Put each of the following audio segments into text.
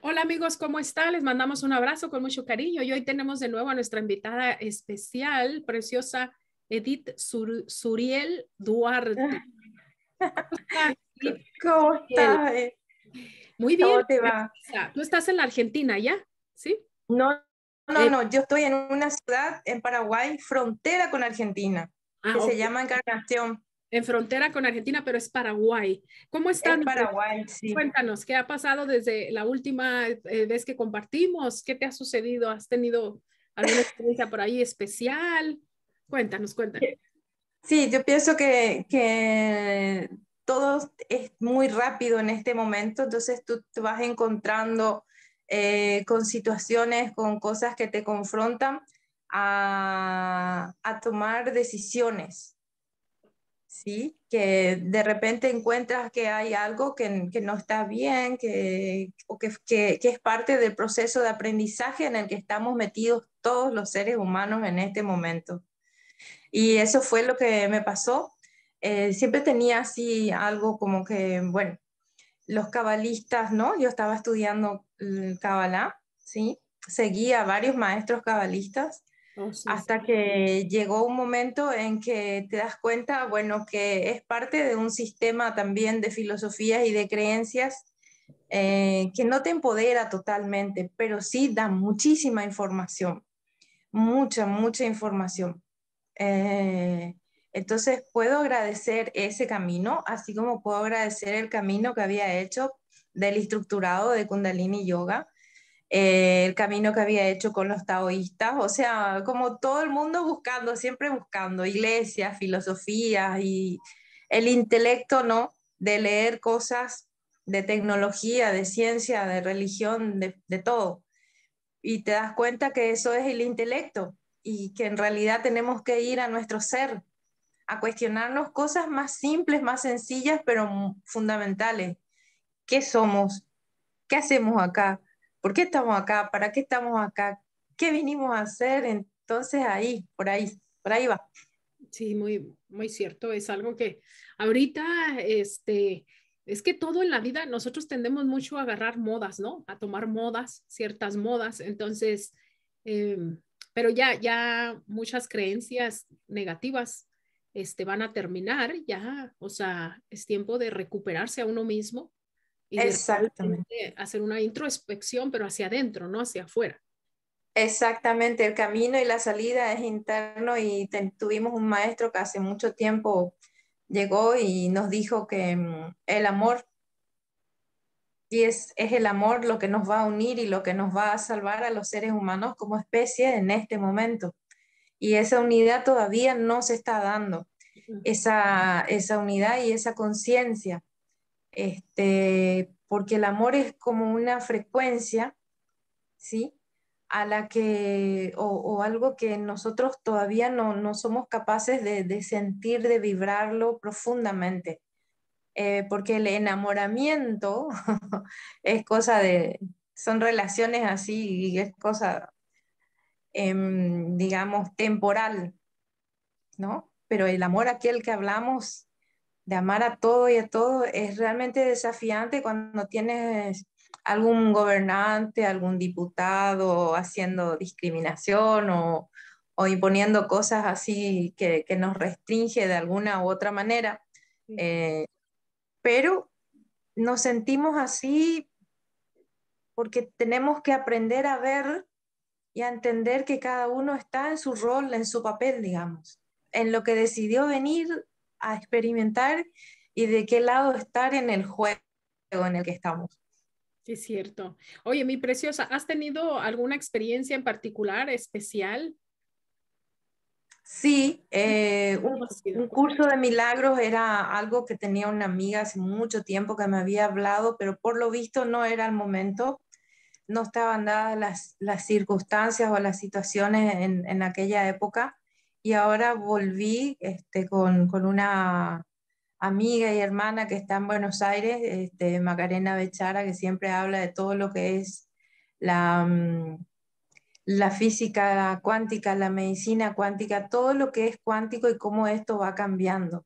Hola amigos, ¿cómo están? Les mandamos un abrazo con mucho cariño y hoy tenemos de nuevo a nuestra invitada especial, preciosa Edith Suriel Duarte. ¿Cómo estás? Muy bien. ¿Cómo te va? Tú estás en la Argentina, ¿ya? ¿Sí? No, no, eh, no, yo estoy en una ciudad en Paraguay, frontera con Argentina, ah, que se llama Encarnación en frontera con Argentina, pero es Paraguay. ¿Cómo están? Es Paraguay, sí. Cuéntanos, ¿qué ha pasado desde la última eh, vez que compartimos? ¿Qué te ha sucedido? ¿Has tenido alguna experiencia por ahí especial? Cuéntanos, cuéntanos. Sí, yo pienso que, que todo es muy rápido en este momento, entonces tú te vas encontrando eh, con situaciones, con cosas que te confrontan a, a tomar decisiones ¿sí? Que de repente encuentras que hay algo que, no está bien, que, es parte del proceso de aprendizaje en el que estamos metidos todos los seres humanos en este momento. Y eso fue lo que me pasó. Eh, siempre tenía así algo como que, bueno, los cabalistas, ¿no? Yo estaba estudiando el mm, ¿sí? Seguía a varios maestros cabalistas Oh, hasta que llegó un momento en que te das cuenta, bueno, que es parte de un sistema también de filosofías y de creencias eh, que no te empodera totalmente, pero sí da muchísima información, mucha, mucha información. Eh, entonces puedo agradecer ese camino, así como puedo agradecer el camino que había hecho del estructurado de Kundalini Yoga, eh, el camino que había hecho con los taoístas, o sea, como todo el mundo buscando, siempre buscando iglesias, filosofías y el intelecto, ¿no? De leer cosas de tecnología, de ciencia, de religión, de todo. Y te das cuenta que eso es el intelecto y que en realidad tenemos que ir a nuestro ser, a cuestionarnos cosas más simples, más sencillas, pero fundamentales. ¿Qué somos? ¿Qué hacemos acá? ¿por qué estamos acá? ¿Para qué estamos acá? ¿Qué vinimos a hacer? Entonces ahí, por ahí, por ahí va. Sí, muy, muy cierto. Es algo que ahorita, este, es que todo en la vida nosotros tendemos mucho a agarrar modas, ¿no? A tomar modas, ciertas modas. Entonces, em, pero ya, ya muchas creencias negativas este, van a terminar, ya, o sea, es tiempo de recuperarse a uno mismo Exactamente. Hacer una introspección, pero hacia adentro, no hacia afuera. Exactamente, el camino y la salida es interno y tuvimos un maestro que hace mucho tiempo llegó y nos dijo que mm, el amor, es, es el amor lo que nos va a unir y lo que nos va a salvar a los seres humanos como especie en este momento. Y esa unidad todavía no se está dando, esa, esa unidad y esa conciencia este, porque el amor es como una frecuencia, ¿sí? A la que, o, algo que nosotros todavía no, somos capaces de, sentir, de vibrarlo profundamente. Eh, porque el enamoramiento es cosa de, son relaciones así es cosa, em, digamos, temporal, ¿no? Pero el amor aquel que hablamos de amar a todo y a todo es realmente desafiante cuando tienes algún gobernante, algún diputado haciendo discriminación o, o imponiendo cosas así que, nos restringe de alguna u otra manera. Eh, pero nos sentimos así porque tenemos que aprender a ver y a entender que cada uno está en su rol, en su papel, digamos. En lo que decidió venir, a experimentar y de qué lado estar en el juego en el que estamos. Es cierto. Oye, mi preciosa, ¿has tenido alguna experiencia en particular especial? Sí, eh, un, curso de milagros era algo que tenía una amiga hace mucho tiempo que me había hablado, pero por lo visto no era el momento, no estaban dadas las, circunstancias o las situaciones en, en aquella época y ahora volví este, con, una amiga y hermana que está en Buenos Aires, este, Macarena Bechara, que siempre habla de todo lo que es la, mm, la física cuántica, la medicina cuántica, todo lo que es cuántico y cómo esto va cambiando.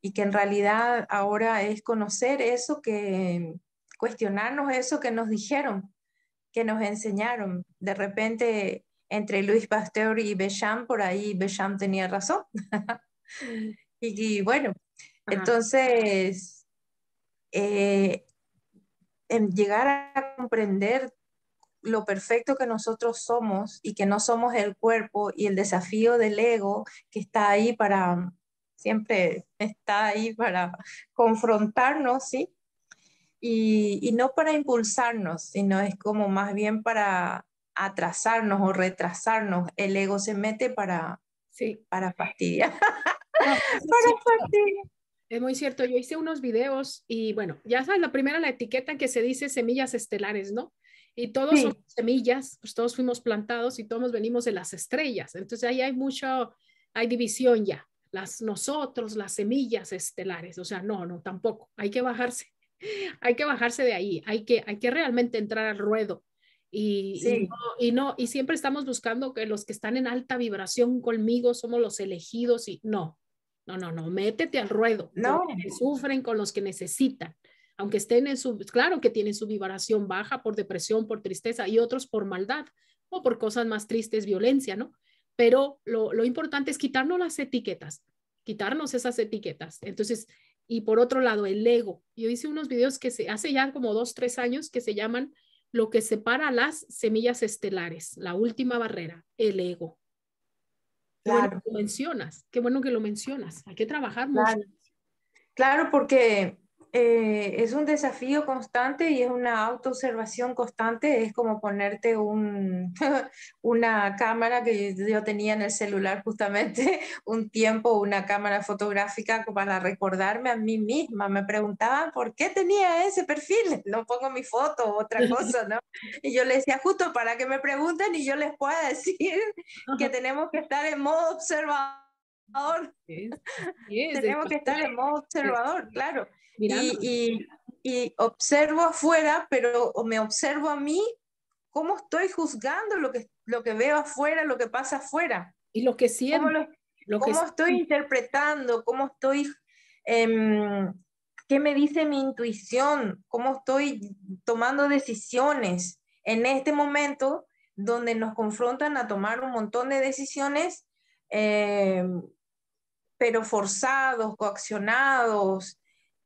Y que en realidad ahora es conocer eso que, cuestionarnos eso que nos dijeron, que nos enseñaron. De repente entre Luis Pasteur y Bellam, por ahí Bellam tenía razón. y, bueno, entonces, eh, en llegar a comprender lo perfecto que nosotros somos y que no somos el cuerpo y el desafío del ego que está ahí para, siempre está ahí para confrontarnos, ¿sí? Y, y no para impulsarnos, sino es como más bien para atrasarnos o retrasarnos. El ego se mete para, sí. para fastidiar. Es muy cierto, yo hice unos videos y bueno, ya sabes, la primera la etiqueta que se dice semillas estelares, ¿no? Y todos semillas, pues todos fuimos plantados y todos venimos de las estrellas. Entonces ahí hay mucho, hay división ya. Las nosotros, las semillas estelares, o sea, no, no, tampoco. Hay que bajarse, hay que bajarse de ahí, hay que, hay que realmente entrar al ruedo y, y, no, y, siempre estamos buscando que los que están en alta vibración conmigo somos los elegidos y no, no, no, no, métete al ruedo. No. sufren con los que necesitan. Aunque estén en su, claro que tienen su vibración baja por depresión, por tristeza y otros por maldad o por cosas más tristes, violencia, ¿no? Pero lo, lo importante es quitarnos las etiquetas, quitarnos esas etiquetas. Entonces, y por otro lado, el ego. Yo hice unos videos que se hace ya como dos, tres años que se llaman lo que separa las semillas estelares, la última barrera, el ego. Claro. lo mencionas, qué bueno que lo mencionas. Hay que trabajar mucho. claro porque eh, es un desafío constante y es una autoobservación constante, es como ponerte un, una cámara que yo tenía en el celular justamente, un tiempo, una cámara fotográfica para recordarme a mí misma. Me preguntaban por qué tenía ese perfil, no pongo mi foto o otra cosa, ¿no? Y yo les decía, justo para que me pregunten y yo les pueda decir que tenemos que estar en modo observador. Tenemos que estar en modo observador, claro. Y, observo afuera, pero me observo a mí cómo estoy juzgando lo que, lo que veo afuera, lo que pasa afuera. Y lo que siento. Cómo, estoy interpretando, cómo estoy... Em, ¿Qué me dice mi intuición? ¿Cómo estoy tomando decisiones en este momento donde nos confrontan a tomar un montón de decisiones, em, pero forzados, coaccionados,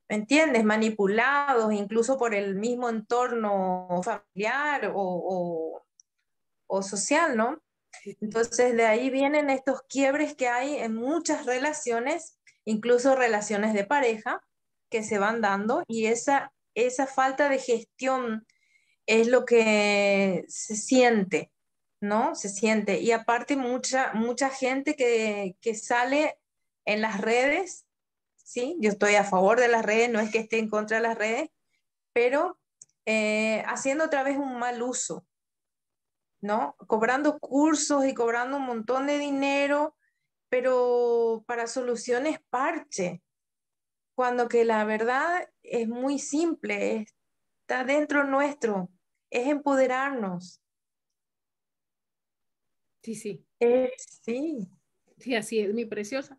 ¿me entiendes? Manipulados incluso por el mismo entorno familiar o, social, ¿no? Entonces de ahí vienen estos quiebres que hay en muchas relaciones, incluso relaciones de pareja, que se van dando y esa, esa falta de gestión es lo que se siente, ¿no? Se siente. Y aparte mucha, mucha gente que, que sale en las redes ¿sí? Yo estoy a favor de las redes, no es que esté en contra de las redes, pero eh, haciendo otra vez un mal uso, ¿no? Cobrando cursos y cobrando un montón de dinero, pero para soluciones parche, cuando que la verdad es muy simple, está dentro nuestro, es empoderarnos. Sí, sí. Eh, sí. Sí, así es, mi preciosa.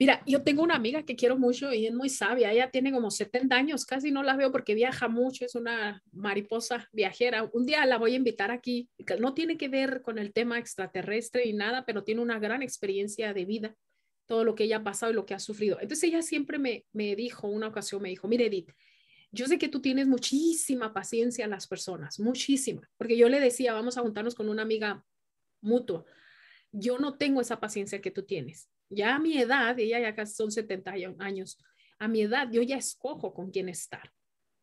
Mira, yo tengo una amiga que quiero mucho y es muy sabia. Ella tiene como 70 años, casi no la veo porque viaja mucho, es una mariposa viajera. Un día la voy a invitar aquí. No tiene que ver con el tema extraterrestre y nada, pero tiene una gran experiencia de vida, todo lo que ella ha pasado y lo que ha sufrido. Entonces ella siempre me, me dijo, una ocasión me dijo, mire Edith, yo sé que tú tienes muchísima paciencia en las personas, muchísima, porque yo le decía, vamos a juntarnos con una amiga mutua. Yo no tengo esa paciencia que tú tienes ya a mi edad, ella ya casi son 70 años, a mi edad yo ya escojo con quién estar.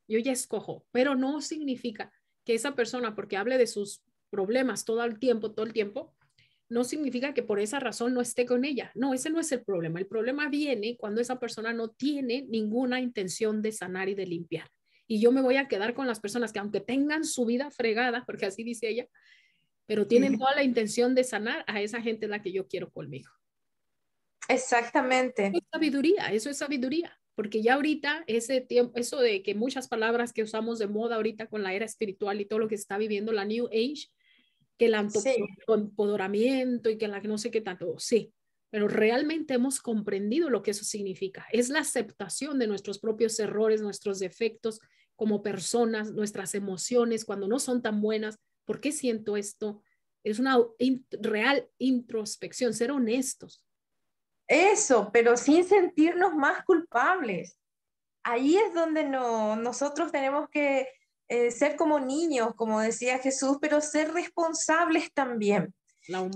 Yo ya escojo, pero no significa que esa persona, porque hable de sus problemas todo el tiempo, todo el tiempo, no significa que por esa razón no esté con ella. No, ese no es el problema. El problema viene cuando esa persona no tiene ninguna intención de sanar y de limpiar. Y yo me voy a quedar con las personas que aunque tengan su vida fregada, porque así dice ella, pero tienen toda la intención de sanar, a esa gente es la que yo quiero conmigo. Exactamente. sabiduría, eso es sabiduría, porque ya ahorita ese tiempo, eso de que muchas palabras que usamos de moda ahorita con la era espiritual y todo lo que está viviendo la New Age, que el empoderamiento y que la que no sé qué tanto, sí, pero realmente hemos comprendido lo que eso significa. Es la aceptación de nuestros propios errores, nuestros defectos como personas, nuestras emociones cuando no son tan buenas. ¿Por qué siento esto? Es una real introspección, ser honestos eso, pero sin sentirnos más culpables. Ahí es donde nosotros tenemos que eh, ser como niños, como decía Jesús, pero ser responsables también.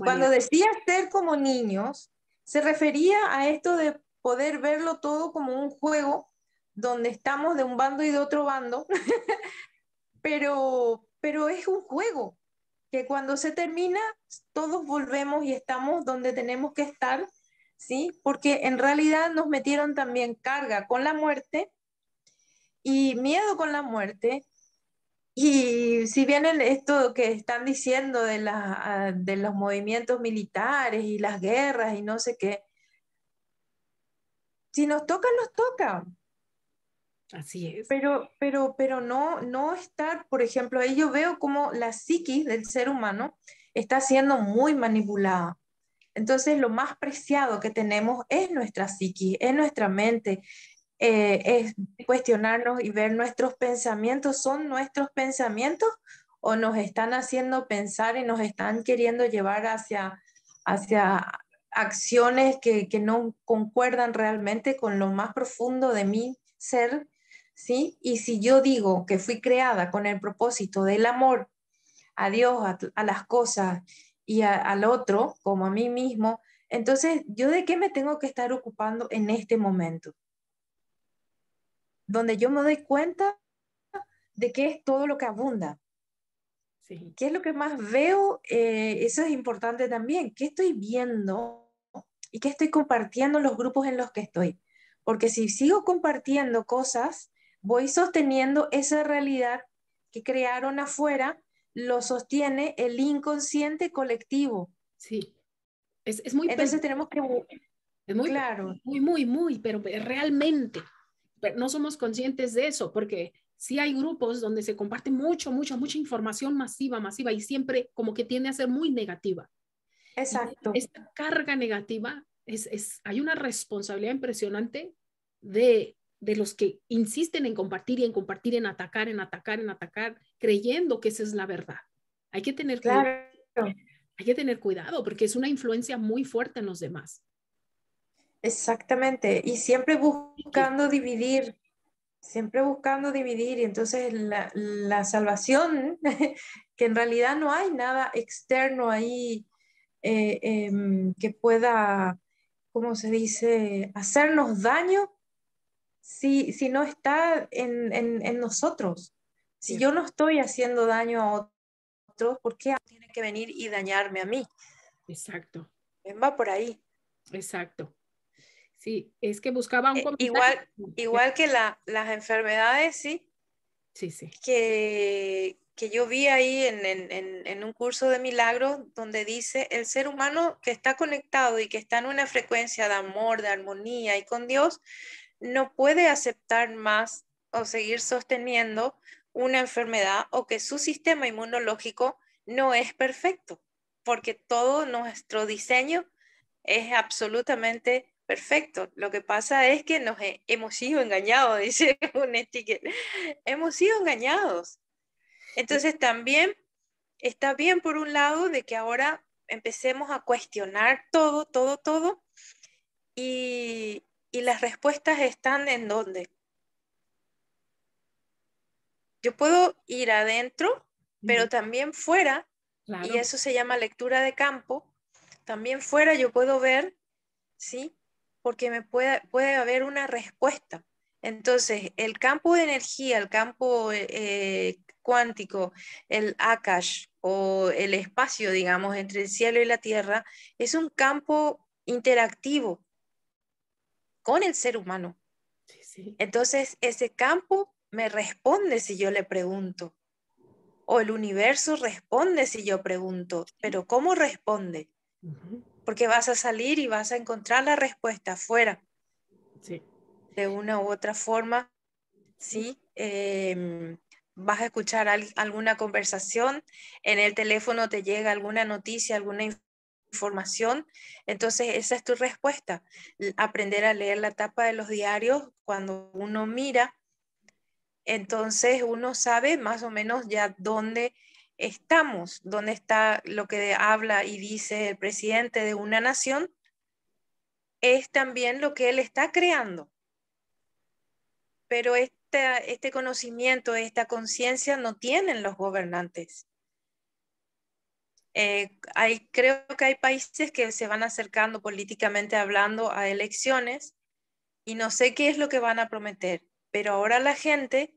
Cuando decía ser como niños, se refería a esto de poder verlo todo como un juego donde estamos de un bando y de otro bando, pero, pero es un juego que cuando se termina, todos volvemos y estamos donde tenemos que estar ¿sí? Porque en realidad nos metieron también carga con la muerte y miedo con la muerte. Y si bien esto que están diciendo de, ah, de los movimientos militares y las guerras y no sé qué, si nos tocan, nos toca Así es. Pero, pero, pero no, no estar, por ejemplo, ahí yo veo como la psiquis del ser humano está siendo muy manipulada entonces, lo más preciado que tenemos es nuestra psiquis, es nuestra mente, eh, es cuestionarnos y ver nuestros pensamientos, ¿son nuestros pensamientos o nos están haciendo pensar y nos están queriendo llevar hacia, hacia acciones que, no concuerdan realmente con lo más profundo de mi ser? ¿Sí? Y si yo digo que fui creada con el propósito del amor a Dios, a las cosas y al otro como a mí mismo. Entonces, ¿yo de qué me tengo que estar ocupando en este momento? Donde yo me doy cuenta de qué es todo lo que abunda. ¿Qué es lo que más veo? Eh, eso es importante también. ¿Qué estoy viendo y qué estoy compartiendo en los grupos en los que estoy? Porque si sigo compartiendo cosas, voy sosteniendo esa realidad que crearon afuera lo sostiene el inconsciente colectivo. Sí. Es, es muy Entonces tenemos que... Es muy claro. Muy, muy, muy, pero realmente no somos conscientes de eso porque sí hay grupos donde se comparte mucho, mucha, mucha información masiva, masiva y siempre como que tiene a ser muy negativa. Exacto. esta carga negativa es, es, hay una responsabilidad impresionante de de los que insisten en compartir y en compartir, en atacar, en atacar, en atacar, creyendo que esa es la verdad. Hay que tener cuidado. Hay que tener cuidado porque es una influencia muy fuerte en los demás. Exactamente, y siempre buscando dividir, siempre buscando dividir, y entonces la, la salvación, que en realidad no hay nada externo ahí eh, em, que pueda, ¿cómo se dice?, hacernos daño, si, no está en, nosotros? Si yo no estoy haciendo daño a otros, ¿por qué tiene que venir y dañarme a mí? Exacto. Va por ahí. Exacto. Sí, es que buscaba un eh, Igual, igual que las enfermedades, sí. Sí, sí. Que, que yo vi ahí en, en un curso de milagros donde dice, el ser humano que está conectado y que está en una frecuencia de amor, de armonía y con Dios, no puede aceptar más o seguir sosteniendo una enfermedad o que su sistema inmunológico no es perfecto, porque todo nuestro diseño es absolutamente perfecto. Lo que pasa es que nos hemos sido engañados, dice un etiquet. Hemos sido engañados. Entonces también está bien por un lado de que ahora empecemos a cuestionar todo, todo, todo y, y las respuestas están en dónde. Yo puedo ir adentro, pero también fuera, y eso se llama lectura de campo, también fuera yo puedo ver, ¿sí? Porque me puede, puede haber una respuesta. Entonces, el campo de energía, el campo eh, cuántico, el Akash o el espacio, digamos, entre el cielo y la tierra, es un campo interactivo con el ser humano. Entonces, ese campo me responde si yo le pregunto, o el universo responde si yo pregunto, pero ¿cómo responde? Porque vas a salir y vas a encontrar la respuesta afuera. Sí. De una u otra forma, ¿sí? Em, vas a escuchar alguna conversación, en el teléfono te llega alguna noticia, alguna información información, entonces esa es tu respuesta. Aprender a leer la tapa de los diarios cuando uno mira, entonces uno sabe más o menos ya dónde estamos, dónde está lo que habla y dice el presidente de una nación, es también lo que él está creando. Pero este, este conocimiento, esta conciencia no tienen los gobernantes. Eh, hay, creo que hay países que se van acercando políticamente hablando a elecciones y no sé qué es lo que van a prometer, pero ahora la gente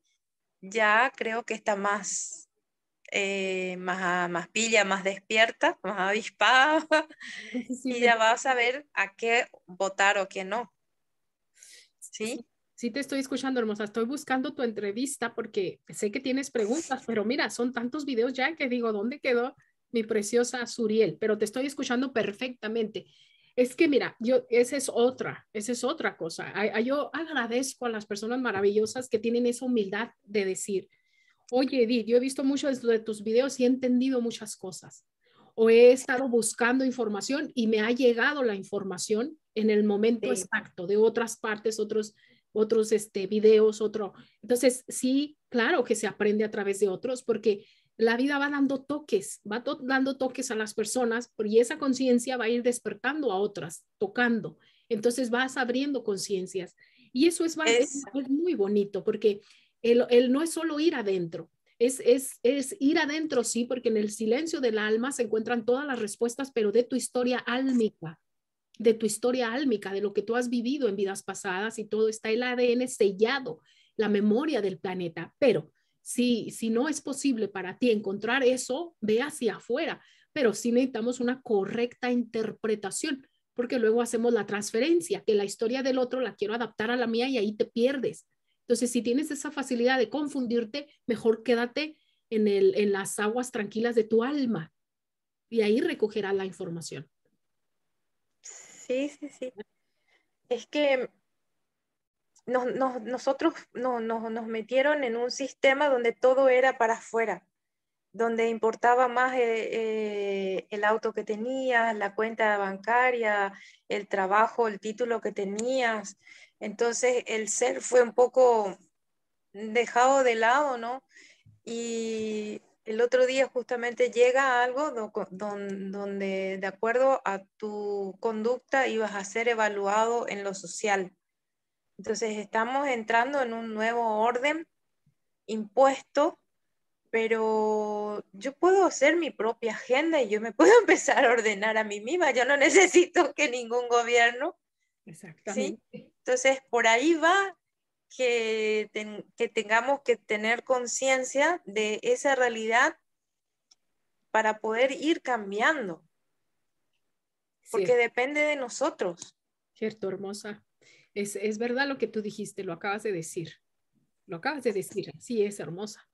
ya creo que está más, eh, más, más pilla, más despierta, más avispada y ya va a saber a qué votar o qué no. ¿Sí? Sí, te estoy escuchando, hermosa. Estoy buscando tu entrevista porque sé que tienes preguntas, pero mira, son tantos videos ya que digo, ¿dónde quedó? mi preciosa Suriel, pero te estoy escuchando perfectamente. Es que mira, yo, esa es otra, esa es otra cosa. yo agradezco a las personas maravillosas que tienen esa humildad de decir, oye Edith, yo he visto muchos de tus videos y he entendido muchas cosas. O he estado buscando información y me ha llegado la información en el momento exacto de otras partes, otros, otros este, videos, otro. Entonces, sí, claro que se aprende a través de otros, porque la vida va dando toques, va dando toques a las personas y esa conciencia va a ir despertando a otras, tocando. Entonces vas abriendo conciencias. Y eso es, muy bonito porque el, no es solo ir adentro, es, ir adentro, sí, porque en el silencio del alma se encuentran todas las respuestas, pero de tu historia álmica, de tu historia álmica, de lo que tú has vivido en vidas pasadas y todo está el ADN sellado, la memoria del planeta. Pero si, no es posible para ti encontrar eso, ve hacia afuera, pero sí necesitamos una correcta interpretación, porque luego hacemos la transferencia, que la historia del otro la quiero adaptar a la mía y ahí te pierdes. Entonces, si tienes esa facilidad de confundirte, mejor quédate en, el, en las aguas tranquilas de tu alma y ahí recogerás la información. Sí, sí, sí. Es que nosotros nos metieron en un sistema donde todo era para afuera, donde importaba más eh, eh, el auto que tenías, la cuenta bancaria, el trabajo, el título que tenías. Entonces el ser fue un poco dejado de lado, ¿no? Y el otro día justamente llega algo donde de acuerdo a tu conducta ibas a ser evaluado en lo social. Entonces estamos entrando en un nuevo orden impuesto, pero yo puedo hacer mi propia agenda y yo me puedo empezar a ordenar a mí misma, yo no necesito que ningún gobierno. Exactamente. Entonces por ahí va que, que tengamos que tener conciencia de esa realidad para poder ir cambiando, porque depende de nosotros. Cierto, hermosa. Es, verdad lo que tú dijiste, lo acabas de decir. Lo acabas de decir, sí, es hermosa.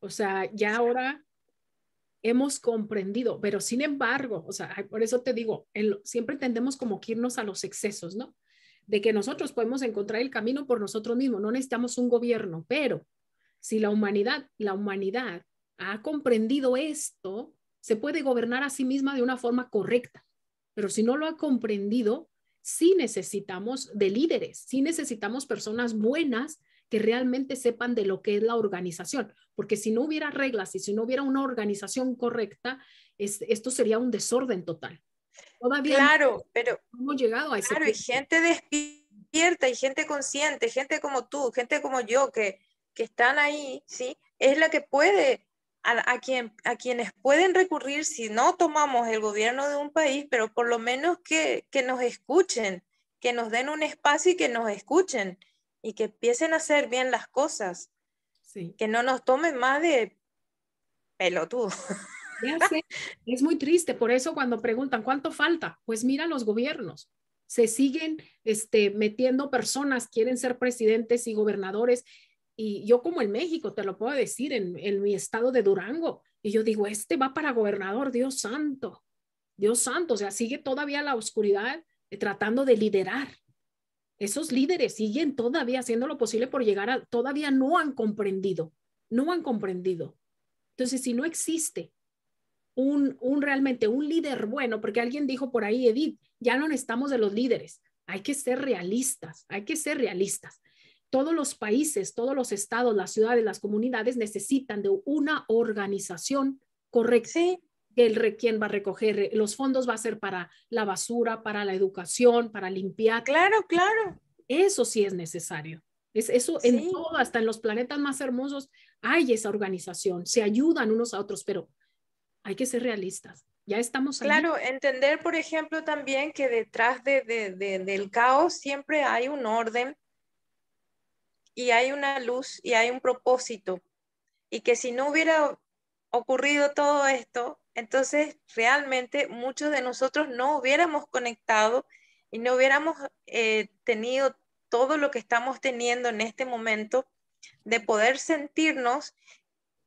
O sea, ya ahora hemos comprendido, pero sin embargo, o sea, por eso te digo, siempre tendemos como que irnos a los excesos, ¿no? De que nosotros podemos encontrar el camino por nosotros mismos, no necesitamos un gobierno, pero si la humanidad, la humanidad ha comprendido esto, se puede gobernar a sí misma de una forma correcta, pero si no lo ha comprendido, sí necesitamos de líderes, sí necesitamos personas buenas que realmente sepan de lo que es la organización, porque si no hubiera reglas y si no hubiera una organización correcta, esto sería un desorden total. Todavía claro, no, pero hemos llegado a ese Claro, y gente despierta y gente consciente, gente como tú, gente como yo que que están ahí, ¿sí? Es la que puede a, quienes pueden recurrir si no tomamos el gobierno de un país, pero por lo menos que, nos escuchen, que nos den un espacio y que nos escuchen y que empiecen a hacer bien las cosas. Que no nos tomen más de pelotudo. es muy triste. Por eso cuando preguntan cuánto falta, pues mira los gobiernos. Se siguen este, metiendo personas, quieren ser presidentes y gobernadores y yo como en México, te lo puedo decir, en, mi estado de Durango, y yo digo, este va para gobernador, Dios santo, Dios santo, o sea, sigue todavía la oscuridad eh, tratando de liderar. Esos líderes siguen todavía haciendo lo posible por llegar a, todavía no han comprendido, no han comprendido. Entonces, si no existe un, un realmente un líder bueno, porque alguien dijo por ahí, Edith, ya no necesitamos de los líderes, hay que ser realistas, hay que ser realistas todos los países, todos los estados, las ciudades, las comunidades necesitan de una organización correcta. Sí. El, va a recoger los fondos va a ser para la basura, para la educación, para limpiar. Claro, claro. Eso sí es necesario. Es eso en todo, hasta en los planetas más hermosos hay esa organización, se ayudan unos a otros, pero hay que ser realistas. Ya estamos Claro, entender, por ejemplo, también que detrás del caos siempre hay un orden y hay una luz y hay un propósito. Y que si no hubiera ocurrido todo esto, entonces realmente muchos de nosotros no hubiéramos conectado y no hubiéramos eh, tenido todo lo que estamos teniendo en este momento de poder sentirnos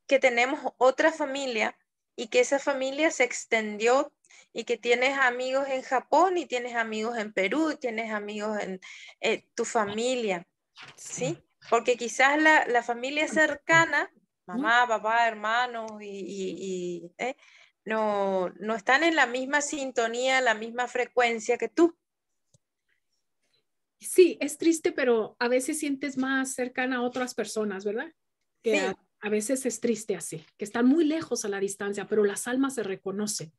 que tenemos otra familia y que esa familia se extendió y que tienes amigos en Japón y tienes amigos en Perú, y tienes amigos en eh, tu familia, ¿sí? porque quizás la, familia cercana, mamá, papá, hermanos, y, eh, no, están en la misma sintonía, la misma frecuencia que tú. Sí, es triste, pero a veces sientes más cercana a otras personas, ¿verdad? Que a, veces es triste así, que están muy lejos a la distancia, pero las almas se reconocen.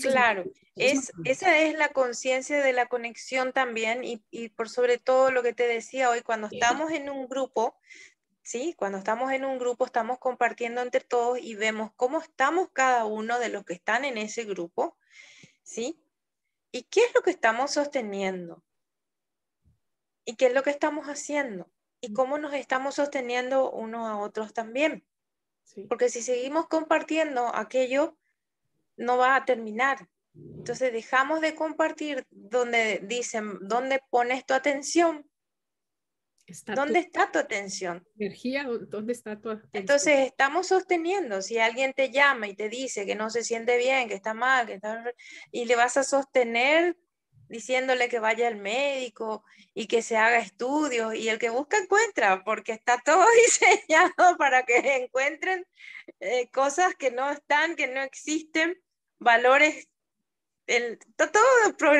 Claro, es, esa es la conciencia de la conexión también y, por sobre todo lo que te decía hoy, cuando estamos en un grupo, ¿sí? Cuando estamos en un grupo estamos compartiendo entre todos y vemos cómo estamos cada uno de los que están en ese grupo, ¿sí? ¿Y qué es lo que estamos sosteniendo? ¿Y qué es lo que estamos haciendo? ¿Y mm. cómo nos estamos sosteniendo unos a otros también? Porque si seguimos compartiendo aquello no va a terminar. Entonces dejamos de compartir donde dicen, ¿dónde pones tu atención? Está ¿Dónde está tu atención? Energía, ¿dónde está tu atención? Entonces estamos sosteniendo, si alguien te llama y te dice que no se siente bien, que está mal, que está, y le vas a sostener diciéndole que vaya al médico y que se haga estudios y el que busca encuentra, porque está todo diseñado para que encuentren eh, cosas que no están, que no existen, valores, el, todo